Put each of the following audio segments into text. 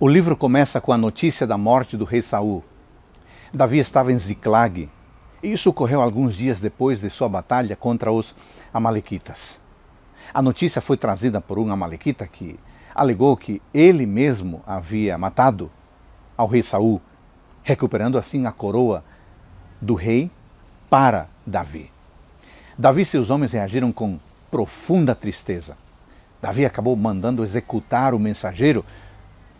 O livro começa com a notícia da morte do rei Saul. Davi estava em Ziclag. Isso ocorreu alguns dias depois de sua batalha contra os amalequitas. A notícia foi trazida por um amalequita que alegou que ele mesmo havia matado ao rei Saul, recuperando assim a coroa do rei para Davi. Davi e seus homens reagiram com profunda tristeza. Davi acabou mandando executar o mensageiro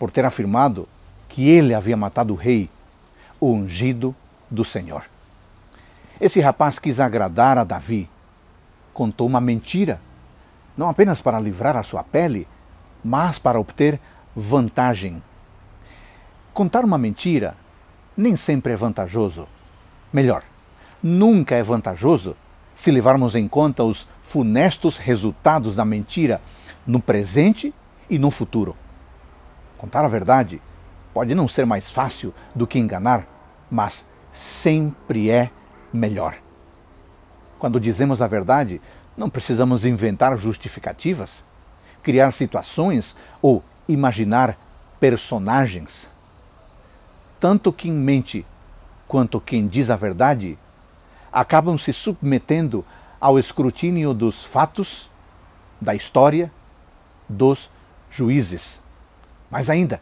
por ter afirmado que ele havia matado o rei, o ungido do Senhor. Esse rapaz quis agradar a Davi, contou uma mentira, não apenas para livrar a sua pele, mas para obter vantagem. Contar uma mentira nem sempre é vantajoso. Melhor, nunca é vantajoso se levarmos em conta os funestos resultados da mentira no presente e no futuro. Contar a verdade pode não ser mais fácil do que enganar, mas sempre é melhor. Quando dizemos a verdade, não precisamos inventar justificativas, criar situações ou imaginar personagens. Tanto quem mente quanto quem diz a verdade acabam se submetendo ao escrutínio dos fatos, da história, dos juízes. Mas ainda,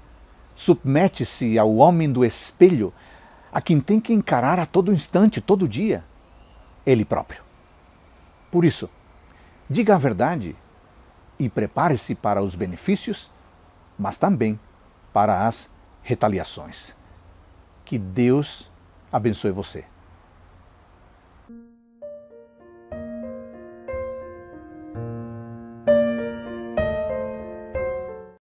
submete-se ao homem do espelho, a quem tem que encarar a todo instante, todo dia, ele próprio. Por isso, diga a verdade e prepare-se para os benefícios, mas também para as retaliações. Que Deus abençoe você.